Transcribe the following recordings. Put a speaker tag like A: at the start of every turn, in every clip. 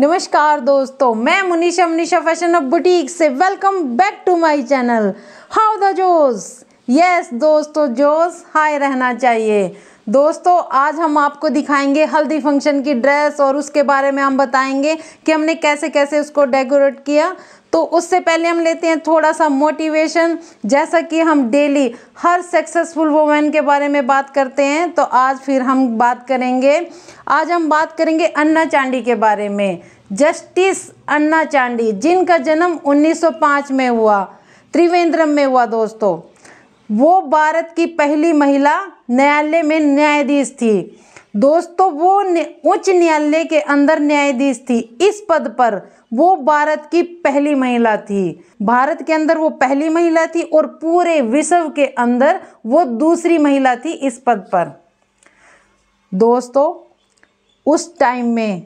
A: नमस्कार दोस्तों मैं Munisha Munisha fashion of boutique से welcome back to my channel how the जोस यस दोस्तों जोस हाय रहना चाहिए दोस्तों आज हम आपको दिखाएंगे हल्दी फंक्शन की ड्रेस और उसके बारे में हम बताएंगे कि हमने कैसे कैसे उसको डेकोरेट किया तो उससे पहले हम लेते हैं थोड़ा सा मोटिवेशन जैसा कि हम डेली हर सक्सेसफुल वोमेन के बारे में बात करते हैं तो आज फिर हम बात करेंगे आज हम बात करेंगे अन्ना चांडी के बारे में जस्टिस अन्ना चांडी जिनका जन्म 1905 में हुआ त्रिवेंद्रम में हुआ दोस्तों वो भारत की पहली महिला न्यायालय में न्यायाधीश थी दोस्तों वो उच्च न्यायालय के अंदर न्यायाधीश थी इस पद पर वो भारत की पहली महिला थी भारत के अंदर वो पहली महिला थी और पूरे विश्व के अंदर वो दूसरी महिला थी इस पद पर दोस्तों उस टाइम में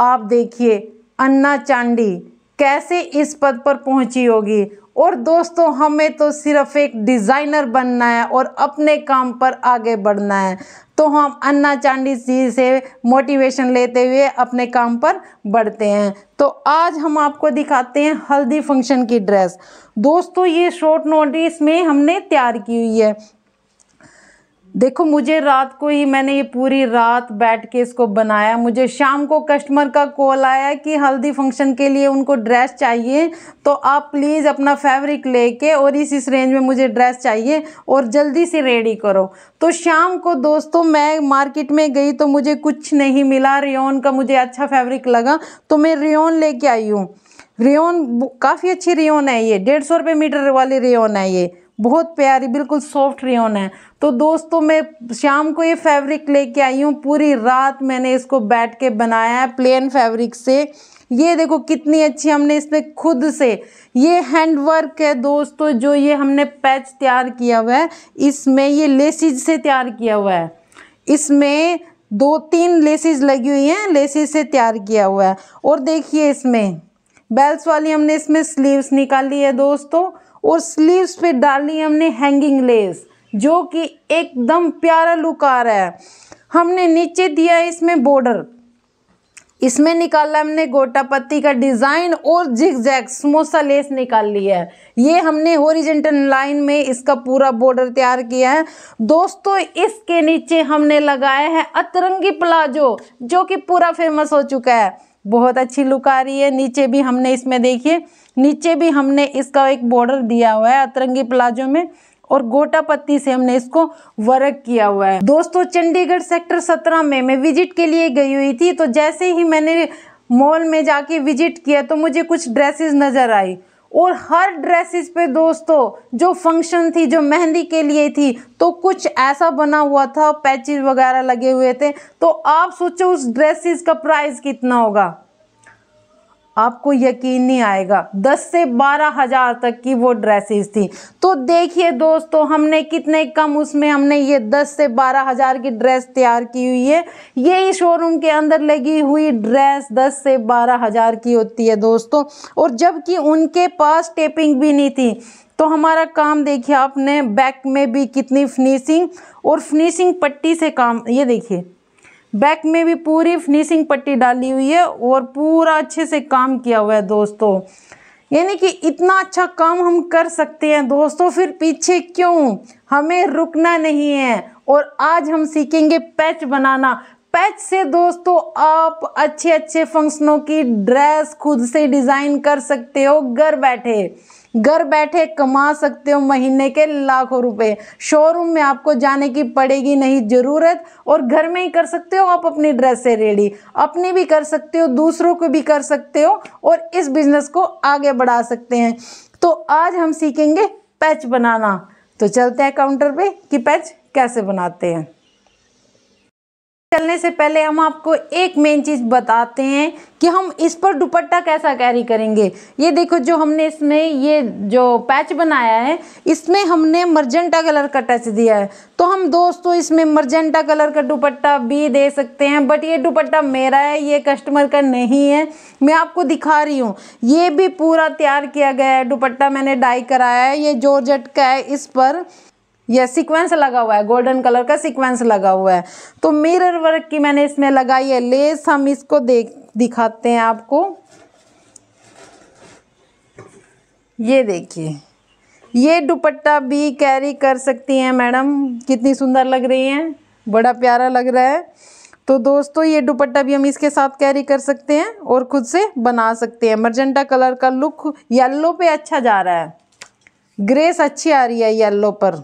A: आप देखिए अन्ना चांडी कैसे इस पद पर पहुंची होगी और दोस्तों हमें तो सिर्फ एक डिज़ाइनर बनना है और अपने काम पर आगे बढ़ना है तो हम अन्ना चांडी जी से मोटिवेशन लेते हुए अपने काम पर बढ़ते हैं तो आज हम आपको दिखाते हैं हल्दी फंक्शन की ड्रेस दोस्तों ये शॉर्ट नोटिस में हमने तैयार की हुई है देखो मुझे रात को ही मैंने ये पूरी रात बैठ के इसको बनाया मुझे शाम को कस्टमर का कॉल आया कि हल्दी फंक्शन के लिए उनको ड्रेस चाहिए तो आप प्लीज़ अपना फैब्रिक लेके और इस इस रेंज में मुझे ड्रेस चाहिए और जल्दी से रेडी करो तो शाम को दोस्तों मैं मार्केट में गई तो मुझे कुछ नहीं मिला रेन का मुझे अच्छा फैब्रिक लगा तो मैं रेन ले आई हूँ रिओन काफ़ी अच्छी रिओन है ये डेढ़ सौ रुपये मीटर वाली रेन है ये बहुत प्यारी बिल्कुल सॉफ्ट रेन है तो दोस्तों मैं शाम को ये फैब्रिक लेके आई हूँ पूरी रात मैंने इसको बैठ के बनाया है प्लेन फैब्रिक से ये देखो कितनी अच्छी हमने इसमें खुद से ये हैंड वर्क है दोस्तों जो ये हमने पैच तैयार किया हुआ है इसमें ये लेसिज से तैयार किया हुआ है इसमें दो तीन लेसिज लगी हुई हैं लेसिज से तैयार किया हुआ है और देखिए इसमें बेल्स वाली हमने इसमें स्लीव्स निकाली है दोस्तों और स्लीव्स पे डाली हमने हैंगिंग लेस जो कि एकदम प्यारा लुक आ रहा है हमने नीचे दिया है इसमें बॉर्डर इसमें निकाला हमने गोटा पत्ती का डिज़ाइन और जिग जैग समोसा लेस निकाल लिया है ये हमने होरिजेंटल लाइन में इसका पूरा बॉर्डर तैयार किया है दोस्तों इसके नीचे हमने लगाया है अतरंगी प्लाजो जो कि पूरा फेमस हो चुका है बहुत अच्छी लुक आ रही है नीचे भी हमने इसमें देखिए नीचे भी हमने इसका एक बॉर्डर दिया हुआ है अतरंगी प्लाजो में और गोटा पत्ती से हमने इसको वर्क किया हुआ है दोस्तों चंडीगढ़ सेक्टर सत्रह में मैं विजिट के लिए गई हुई थी तो जैसे ही मैंने मॉल में जाके विजिट किया तो मुझे कुछ ड्रेसेस नज़र आई और हर ड्रेसेस पे दोस्तों जो फंक्शन थी जो मेहंदी के लिए थी तो कुछ ऐसा बना हुआ था पैचेज वगैरह लगे हुए थे तो आप सोचो उस ड्रेसेस का प्राइस कितना होगा आपको यकीन नहीं आएगा दस से बारह हज़ार तक की वो ड्रेसेस थी तो देखिए दोस्तों हमने कितने कम उसमें हमने ये दस से बारह हज़ार की ड्रेस तैयार की हुई है ये शोरूम के अंदर लगी हुई ड्रेस दस से बारह हज़ार की होती है दोस्तों और जबकि उनके पास टेपिंग भी नहीं थी तो हमारा काम देखिए आपने बैक में भी कितनी फिनिशिंग और फिनिशिंग पट्टी से काम ये देखिए बैक में भी पूरी फिनिशिंग पट्टी डाली हुई है और पूरा अच्छे से काम किया हुआ है दोस्तों यानी कि इतना अच्छा काम हम कर सकते हैं दोस्तों फिर पीछे क्यों हमें रुकना नहीं है और आज हम सीखेंगे पैच बनाना पैच से दोस्तों आप अच्छे अच्छे फंक्शनों की ड्रेस खुद से डिज़ाइन कर सकते हो घर बैठे घर बैठे कमा सकते हो महीने के लाखों रुपए शोरूम में आपको जाने की पड़ेगी नहीं ज़रूरत और घर में ही कर सकते हो आप अपनी ड्रेस से रेडी अपनी भी कर सकते हो दूसरों को भी कर सकते हो और इस बिज़नेस को आगे बढ़ा सकते हैं तो आज हम सीखेंगे पैच बनाना तो चलते हैं काउंटर पे कि पैच कैसे बनाते हैं चलने से पहले हम आपको एक मेन चीज़ बताते हैं कि हम इस पर दुपट्टा कैसा कैरी करेंगे ये देखो जो हमने इसमें ये जो पैच बनाया है इसमें हमने मर्जेंटा कलर का टच दिया है तो हम दोस्तों इसमें मर्जेंटा कलर का दुपट्टा भी दे सकते हैं बट ये दुपट्टा मेरा है ये कस्टमर का नहीं है मैं आपको दिखा रही हूँ ये भी पूरा तैयार किया गया है दुपट्टा मैंने डाई कराया है ये जॉर्जट का है इस पर यह सीक्वेंस लगा हुआ है गोल्डन कलर का सीक्वेंस लगा हुआ है तो मिरर वर्क की मैंने इसमें लगाई है लेस हम इसको देख दिखाते हैं आपको ये देखिए ये दुपट्टा भी कैरी कर सकती हैं मैडम कितनी सुंदर लग रही हैं बड़ा प्यारा लग रहा है तो दोस्तों ये दुपट्टा भी हम इसके साथ कैरी कर सकते हैं और खुद से बना सकते हैं मर्जेंटा कलर का लुक येल्लो पे अच्छा जा रहा है ग्रेस अच्छी आ रही है येल्लो पर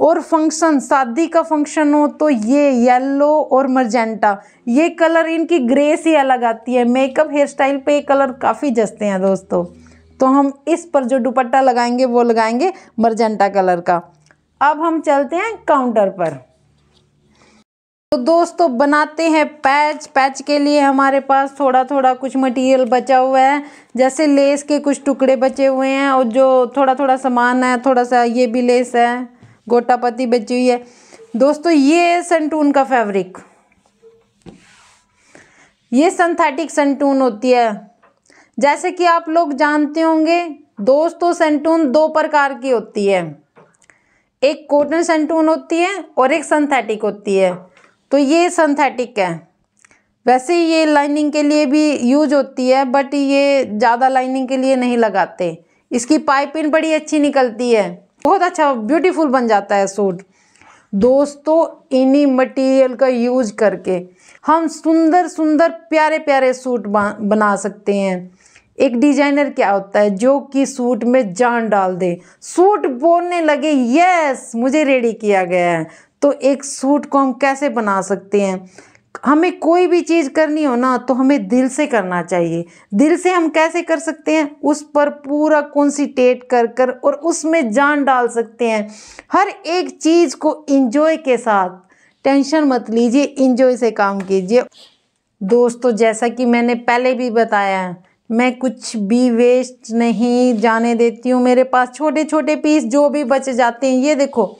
A: और फंक्शन शादी का फंक्शन हो तो ये येलो और मरजेंटा ये कलर इनकी ग्रे से अलग आती है मेकअप हेयर स्टाइल पर ये कलर काफ़ी जसते हैं दोस्तों तो हम इस पर जो दुपट्टा लगाएंगे वो लगाएंगे मरजेंटा कलर का अब हम चलते हैं काउंटर पर तो दोस्तों बनाते हैं पैच पैच के लिए हमारे पास थोड़ा थोड़ा कुछ मटेरियल बचा हुआ है जैसे लेस के कुछ टुकड़े बचे हुए हैं और जो थोड़ा थोड़ा सामान है थोड़ा सा ये भी लेस है गोटापत्ती बची हुई है दोस्तों ये है का फैब्रिक ये संथेटिक संटून होती है जैसे कि आप लोग जानते होंगे दोस्तों संटून दो प्रकार की होती है एक कॉटन संटून होती है और एक संथेटिक होती है तो ये सिंथेटिक है वैसे ये लाइनिंग के लिए भी यूज होती है बट ये ज़्यादा लाइनिंग के लिए नहीं लगाते इसकी पाइपिंग बड़ी अच्छी निकलती है बहुत अच्छा ब्यूटीफुल बन जाता है सूट दोस्तों इन्हीं मटेरियल का यूज करके हम सुंदर सुंदर प्यारे प्यारे सूट बना सकते हैं एक डिजाइनर क्या होता है जो कि सूट में जान डाल दे सूट बोलने लगे यस मुझे रेडी किया गया है तो एक सूट को हम कैसे बना सकते हैं हमें कोई भी चीज़ करनी हो ना तो हमें दिल से करना चाहिए दिल से हम कैसे कर सकते हैं उस पर पूरा कॉन्सीटेट कर कर और उसमें जान डाल सकते हैं हर एक चीज़ को इंजॉय के साथ टेंशन मत लीजिए इंजॉय से काम कीजिए दोस्तों जैसा कि मैंने पहले भी बताया है मैं कुछ भी वेस्ट नहीं जाने देती हूँ मेरे पास छोटे छोटे पीस जो भी बच जाते हैं ये देखो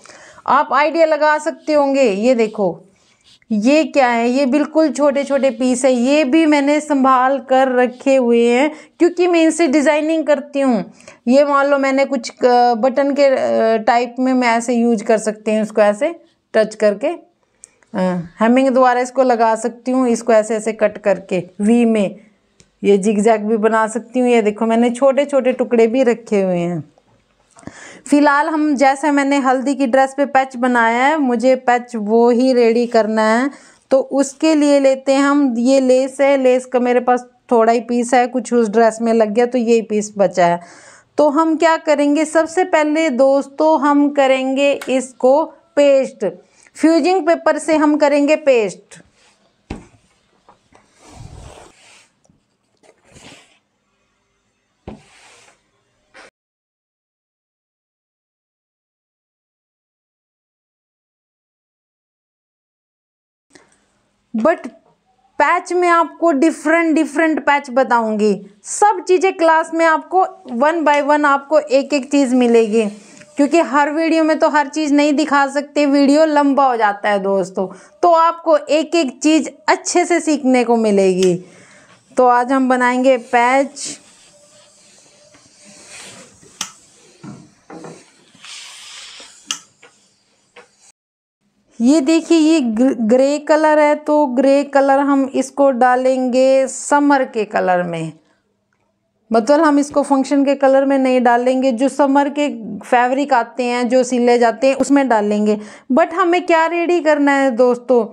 A: आप आइडिया लगा सकते होंगे ये देखो ये क्या है ये बिल्कुल छोटे छोटे पीस है ये भी मैंने संभाल कर रखे हुए हैं क्योंकि मैं इनसे डिज़ाइनिंग करती हूँ ये मान लो मैंने कुछ बटन के टाइप में मैं ऐसे यूज कर सकती हूँ इसको ऐसे टच करके हेमिंग द्वारा इसको लगा सकती हूँ इसको ऐसे ऐसे कट करके वी में ये जिग जैग भी बना सकती हूँ ये देखो मैंने छोटे छोटे टुकड़े भी रखे हुए हैं फ़िलहाल हम जैसे मैंने हल्दी की ड्रेस पे पैच बनाया है मुझे पैच वो ही रेडी करना है तो उसके लिए लेते हैं हम ये लेस है लेस का मेरे पास थोड़ा ही पीस है कुछ उस ड्रेस में लग गया तो ये पीस बचा है तो हम क्या करेंगे सबसे पहले दोस्तों हम करेंगे इसको पेस्ट फ्यूजिंग पेपर से हम करेंगे पेस्ट बट पैच में आपको डिफरेंट डिफरेंट पैच बताऊंगी सब चीज़ें क्लास में आपको वन बाय वन आपको एक एक चीज़ मिलेगी क्योंकि हर वीडियो में तो हर चीज़ नहीं दिखा सकते वीडियो लंबा हो जाता है दोस्तों तो आपको एक एक चीज़ अच्छे से सीखने को मिलेगी तो आज हम बनाएंगे पैच ये देखिए ये ग्रे कलर है तो ग्रे कलर हम इसको डालेंगे समर के कलर में मतलब हम इसको फंक्शन के कलर में नहीं डालेंगे जो समर के फैब्रिक आते हैं जो सिले जाते हैं उसमें डालेंगे बट हमें क्या रेडी करना है दोस्तों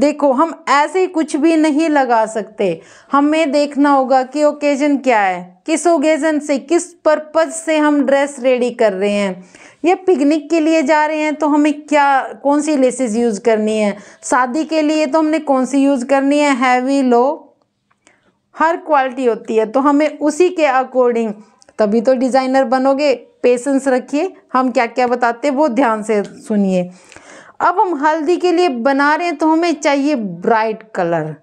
A: देखो हम ऐसे कुछ भी नहीं लगा सकते हमें देखना होगा कि ओकेजन क्या है किस ओकेजन से किस पर्पज से हम ड्रेस रेडी कर रहे हैं या पिकनिक के लिए जा रहे हैं तो हमें क्या कौन सी लेसेस यूज़ करनी है शादी के लिए तो हमने कौन सी यूज़ करनी है हैवी लो हर क्वालिटी होती है तो हमें उसी के अकॉर्डिंग तभी तो डिज़ाइनर बनोगे पेशेंस रखिए हम क्या क्या बताते हैं वो ध्यान से सुनिए अब हम हल्दी के लिए बना रहे हैं तो हमें चाहिए ब्राइट कलर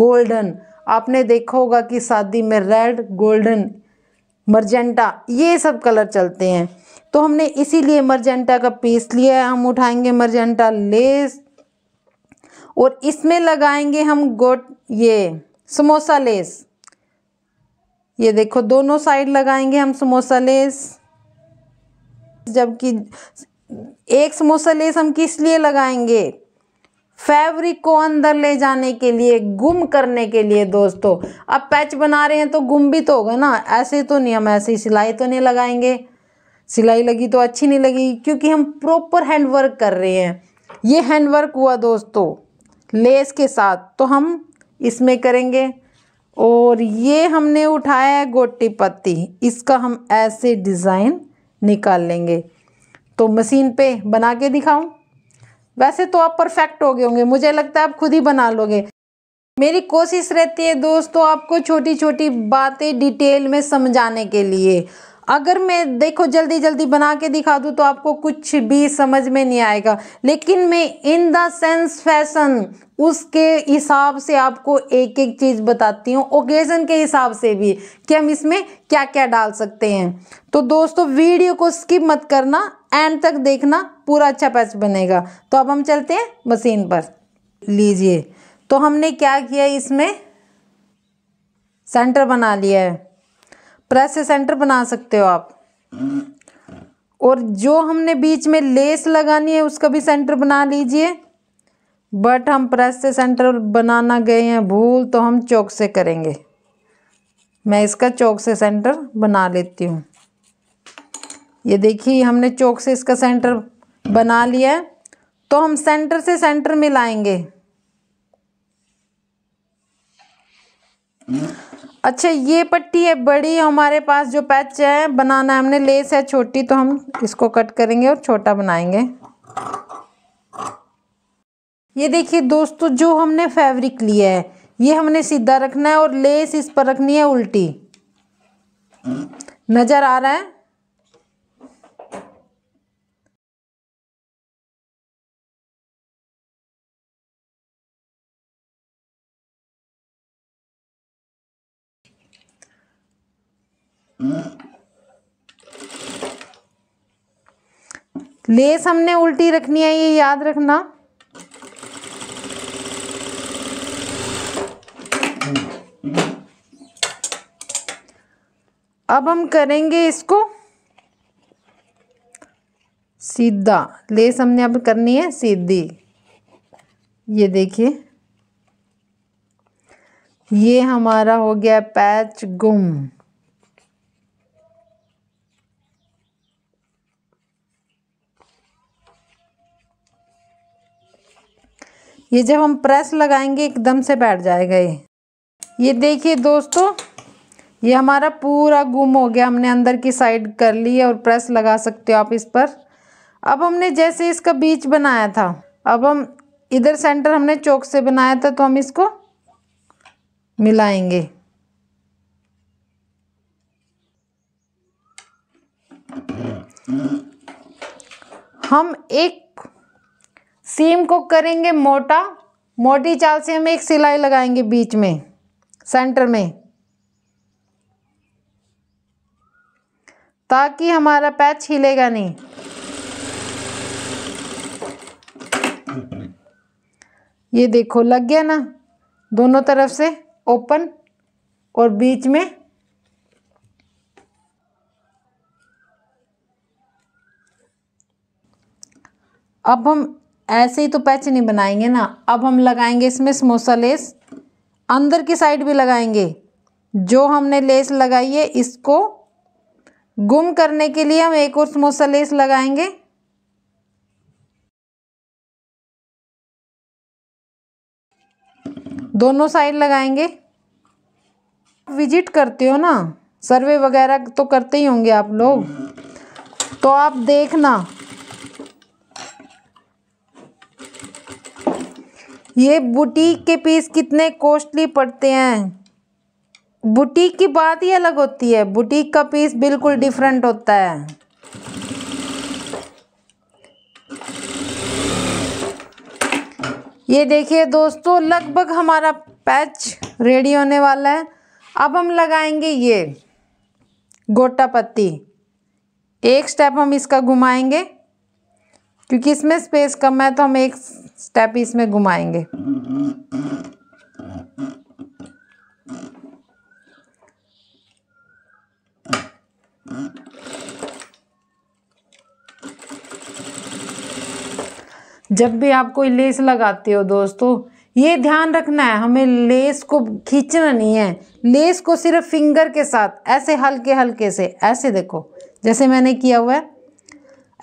A: गोल्डन आपने देखा होगा कि शादी में रेड गोल्डन मर्जेंटा ये सब कलर चलते हैं तो हमने इसीलिए मर्जेंटा का पीस लिया है हम उठाएंगे मर्जेंटा लेस और इसमें लगाएंगे हम गोट ये समोसा लेस ये देखो दोनों साइड लगाएंगे हम समोसा लेस जबकि एक समोसा लेस हम किस लिए लगाएंगे फैब्रिक को अंदर ले जाने के लिए गुम करने के लिए दोस्तों अब पैच बना रहे हैं तो गुम भी तो होगा ना ऐसे तो नहीं हम ऐसे सिलाई तो नहीं लगाएंगे सिलाई लगी तो अच्छी नहीं लगी क्योंकि हम प्रॉपर हैंडवर्क कर रहे हैं ये हैंडवर्क हुआ दोस्तों लेस के साथ तो हम इसमें करेंगे और ये हमने उठाया है गोटी पत्ती इसका हम ऐसे डिज़ाइन निकाल लेंगे तो मशीन पे बना के दिखाऊं वैसे तो आप परफेक्ट हो गए होंगे मुझे लगता है आप खुद ही बना लोगे मेरी कोशिश रहती है दोस्तों आपको छोटी छोटी बातें डिटेल में समझाने के लिए अगर मैं देखो जल्दी जल्दी बना के दिखा दूँ तो आपको कुछ भी समझ में नहीं आएगा लेकिन मैं इन द सेंस फैशन उसके हिसाब से आपको एक एक चीज़ बताती हूँ ओकेज़न के हिसाब से भी कि हम इसमें क्या क्या डाल सकते हैं तो दोस्तों वीडियो को स्किप मत करना एंड तक देखना पूरा अच्छा पैच बनेगा तो अब हम चलते हैं मशीन पर लीजिए तो हमने क्या किया इसमें सेंटर बना लिया है प्रेस सेंटर बना सकते हो आप और जो हमने बीच में लेस लगानी है उसका भी सेंटर बना लीजिए बट हम प्रेस से सेंटर बनाना गए हैं भूल तो हम चौक से करेंगे मैं इसका चौक से सेंटर बना लेती हूँ ये देखिए हमने चौक से इसका सेंटर बना लिया है तो हम सेंटर से सेंटर मिलाएंगे अच्छा ये पट्टी है बड़ी हमारे पास जो पैच है बनाना हमने लेस है छोटी तो हम इसको कट करेंगे और छोटा बनाएंगे ये देखिए दोस्तों जो हमने फैब्रिक लिया है ये हमने सीधा रखना है और लेस इस पर रखनी है उल्टी नज़र आ रहा है लेस हमने उल्टी रखनी है ये याद रखना अब हम करेंगे इसको सीधा लेस हमने अब करनी है सीधी ये देखिए ये हमारा हो गया पैच गुम ये जब हम प्रेस लगाएंगे एकदम से बैठ जाएगा ये ये देखिए दोस्तों ये हमारा पूरा गुम हो गया हमने अंदर की साइड कर ली है और प्रेस लगा सकते हो आप इस पर अब हमने जैसे इसका बीच बनाया था अब हम इधर सेंटर हमने चौक से बनाया था तो हम इसको मिलाएंगे हम एक सीम को करेंगे मोटा मोटी चाल से हम एक सिलाई लगाएंगे बीच में सेंटर में ताकि हमारा पैच हिलेगा नहीं ये देखो लग गया ना दोनों तरफ से ओपन और बीच में अब हम ऐसे ही तो पैच नहीं बनाएंगे ना अब हम लगाएंगे इसमें समोसा लेस अंदर की साइड भी लगाएंगे जो हमने लेस लगाई है इसको गुम करने के लिए हम एक और समोसा लेस लगाएंगे दोनों साइड लगाएंगे विजिट करते हो ना सर्वे वगैरह तो करते ही होंगे आप लोग तो आप देखना ये बुटीक के पीस कितने कॉस्टली पड़ते हैं बुटीक की बात ही अलग होती है बुटीक का पीस बिल्कुल डिफरेंट होता है ये देखिए दोस्तों लगभग हमारा पैच रेडी होने वाला है अब हम लगाएंगे ये गोटा पत्ती एक स्टेप हम इसका घुमाएंगे क्योंकि इसमें स्पेस कम है तो हम एक स्टेप इसमें घुमाएंगे जब भी आप कोई लेस लगाते हो दोस्तों ये ध्यान रखना है हमें लेस को खींचना नहीं है लेस को सिर्फ फिंगर के साथ ऐसे हल्के हल्के से ऐसे देखो जैसे मैंने किया हुआ है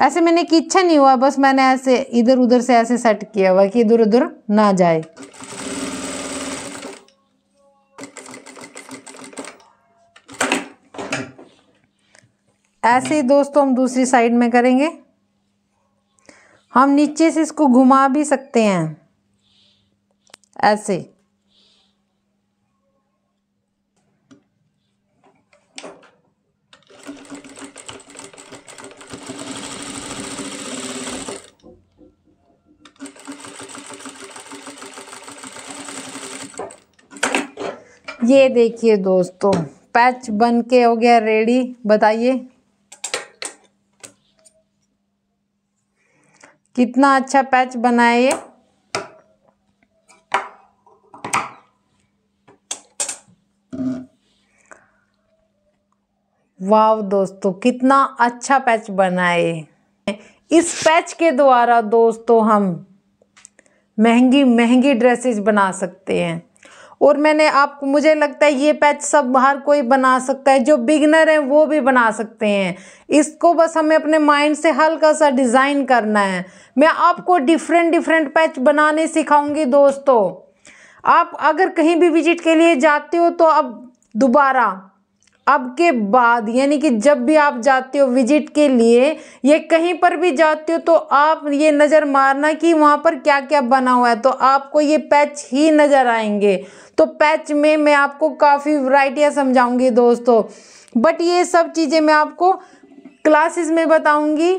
A: ऐसे मैंने की इच्छा नहीं हुआ बस मैंने ऐसे इधर उधर से ऐसे सेट किया हुआ कि इधर उधर ना जाए ऐसे ही दोस्तों हम दूसरी साइड में करेंगे हम नीचे से इसको घुमा भी सकते हैं ऐसे ये देखिए दोस्तों पैच बन के हो गया रेडी बताइए कितना अच्छा पैच बनाए ये वाव दोस्तों कितना अच्छा पैच बनाए इस पैच के द्वारा दोस्तों हम महंगी महंगी ड्रेसेस बना सकते हैं और मैंने आप मुझे लगता है ये पैच सब हर कोई बना सकता है जो बिगनर है वो भी बना सकते हैं इसको बस हमें अपने माइंड से हल्का सा डिज़ाइन करना है मैं आपको डिफरेंट डिफरेंट पैच बनाने सिखाऊंगी दोस्तों आप अगर कहीं भी विजिट के लिए जाते हो तो अब दोबारा अब के बाद यानी कि जब भी आप जाते हो विजिट के लिए या कहीं पर भी जाते हो तो आप ये नज़र मारना कि वहाँ पर क्या क्या बना हुआ है तो आपको ये पैच ही नज़र आएंगे तो पैच में मैं आपको काफ़ी वराइटियाँ समझाऊंगी दोस्तों बट ये सब चीज़ें मैं आपको क्लासेस में बताऊंगी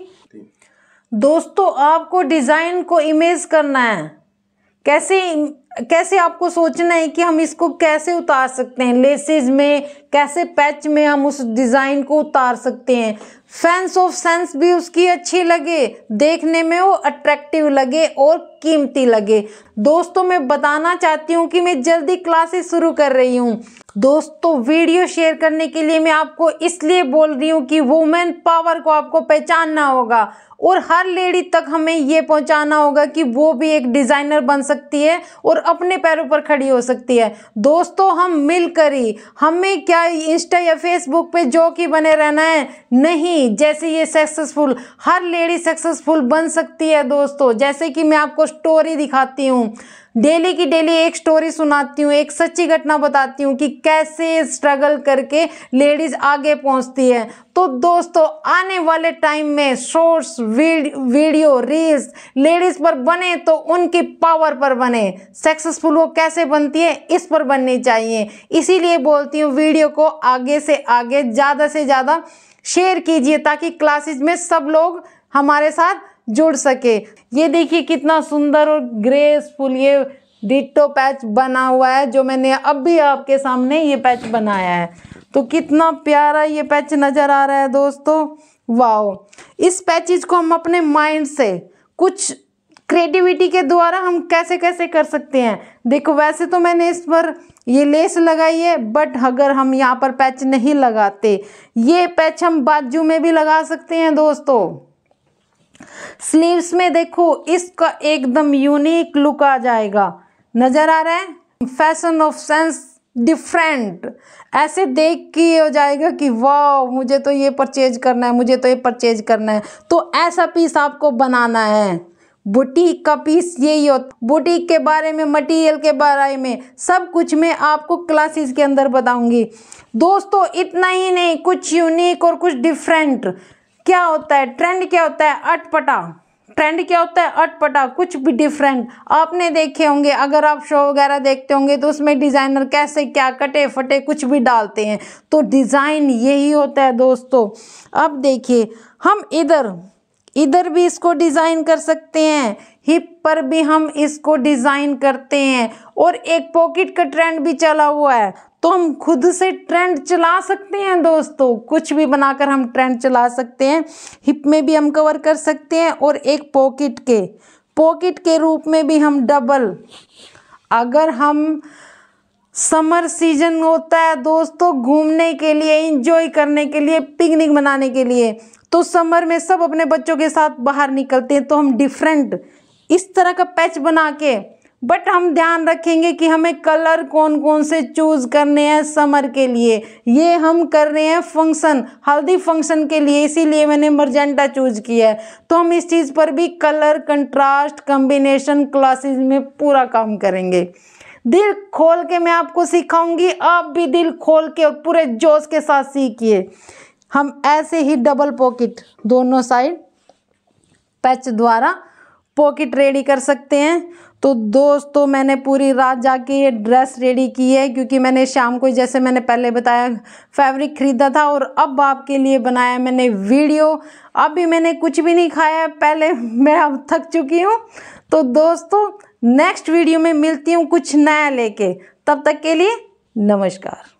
A: दोस्तों आपको डिज़ाइन को इमेज करना है कैसे कैसे आपको सोचना है कि हम इसको कैसे उतार सकते हैं लेसेज में कैसे पैच में हम उस डिज़ाइन को उतार सकते हैं फैंस ऑफ सेंस भी उसकी अच्छी लगे देखने में वो अट्रैक्टिव लगे और कीमती लगे दोस्तों मैं बताना चाहती हूँ कि मैं जल्दी क्लासेस शुरू कर रही हूँ दोस्तों वीडियो शेयर करने के लिए मैं आपको इसलिए बोल रही हूँ कि वुमेन पावर को आपको पहचानना होगा और हर लेडी तक हमें ये पहुंचाना होगा कि वो भी एक डिज़ाइनर बन सकती है और अपने पैरों पर खड़ी हो सकती है दोस्तों हम मिलकर ही हमें क्या इंस्टा या फेसबुक पे जो कि बने रहना है नहीं जैसे ये सक्सेसफुल हर लेडी सक्सेसफुल बन सकती है दोस्तों जैसे कि मैं आपको स्टोरी दिखाती हूँ डेली की डेली एक स्टोरी सुनाती हूँ एक सच्ची घटना बताती हूँ कि कैसे स्ट्रगल करके लेडीज़ आगे पहुँचती है तो दोस्तों आने वाले टाइम में सोर्स वीडियो रील्स लेडीज पर बने तो उनकी पावर पर बने सक्सेसफुल वो कैसे बनती है इस पर बननी चाहिए इसीलिए बोलती हूँ वीडियो को आगे से आगे ज़्यादा से ज़्यादा शेयर कीजिए ताकि क्लासेज में सब लोग हमारे साथ जुड़ सके ये देखिए कितना सुंदर और ग्रेसफुल ये डिटो पैच बना हुआ है जो मैंने अब भी आपके सामने ये पैच बनाया है तो कितना प्यारा ये पैच नज़र आ रहा है दोस्तों वाओ इस पैचेज को हम अपने माइंड से कुछ क्रिएटिविटी के द्वारा हम कैसे कैसे कर सकते हैं देखो वैसे तो मैंने इस पर ये लेस लगाई है बट अगर हम यहाँ पर पैच नहीं लगाते ये पैच हम बाजू में भी लगा सकते हैं दोस्तों स्लीव्स में देखो इसका एकदम यूनिक लुक आ जाएगा नज़र आ रहा है फैशन ऑफ सेंस डिफरेंट ऐसे देख के हो जाएगा कि वाह मुझे तो ये परचेज करना है मुझे तो ये परचेज करना है तो ऐसा पीस आपको बनाना है बुटीक का पीस यही हो बुटीक के बारे में मटेरियल के बारे में सब कुछ मैं आपको क्लासेस के अंदर बताऊंगी दोस्तों इतना ही नहीं कुछ यूनिक और कुछ डिफरेंट क्या होता है ट्रेंड क्या होता है अटपटा ट्रेंड क्या होता है अटपटा कुछ भी डिफरेंट आपने देखे होंगे अगर आप शो वगैरह देखते होंगे तो उसमें डिज़ाइनर कैसे क्या कटे फटे कुछ भी डालते हैं तो डिज़ाइन यही होता है दोस्तों अब देखिए हम इधर इधर भी इसको डिज़ाइन कर सकते हैं हिप पर भी हम इसको डिज़ाइन करते हैं और एक पॉकेट का ट्रेंड भी चला हुआ है तो हम खुद से ट्रेंड चला सकते हैं दोस्तों कुछ भी बनाकर हम ट्रेंड चला सकते हैं हिप में भी हम कवर कर सकते हैं और एक पॉकेट के पॉकेट के रूप में भी हम डबल अगर हम समर सीजन होता है दोस्तों घूमने के लिए इंजॉय करने के लिए पिकनिक मनाने के लिए तो समर में सब अपने बच्चों के साथ बाहर निकलते हैं तो हम डिफरेंट इस तरह का पैच बना के बट हम ध्यान रखेंगे कि हमें कलर कौन कौन से चूज़ करने हैं समर के लिए ये हम कर रहे हैं फंक्शन हल्दी फंक्शन के लिए इसीलिए मैंने मर्जेंटा चूज किया है तो हम इस चीज़ पर भी कलर कंट्रास्ट कम्बिनेशन क्लासेस में पूरा काम करेंगे दिल खोल के मैं आपको सिखाऊंगी आप भी दिल खोल के और पूरे जोश के साथ सीखिए हम ऐसे ही डबल पॉकेट दोनों साइड पैच द्वारा पॉकेट रेडी कर सकते हैं तो दोस्तों मैंने पूरी रात जाके ये ड्रेस रेडी की है क्योंकि मैंने शाम को जैसे मैंने पहले बताया फैब्रिक ख़रीदा था और अब आपके लिए बनाया मैंने वीडियो अभी मैंने कुछ भी नहीं खाया पहले मैं अब थक चुकी हूँ तो दोस्तों नेक्स्ट वीडियो में मिलती हूँ कुछ नया लेके तब तक के लिए नमस्कार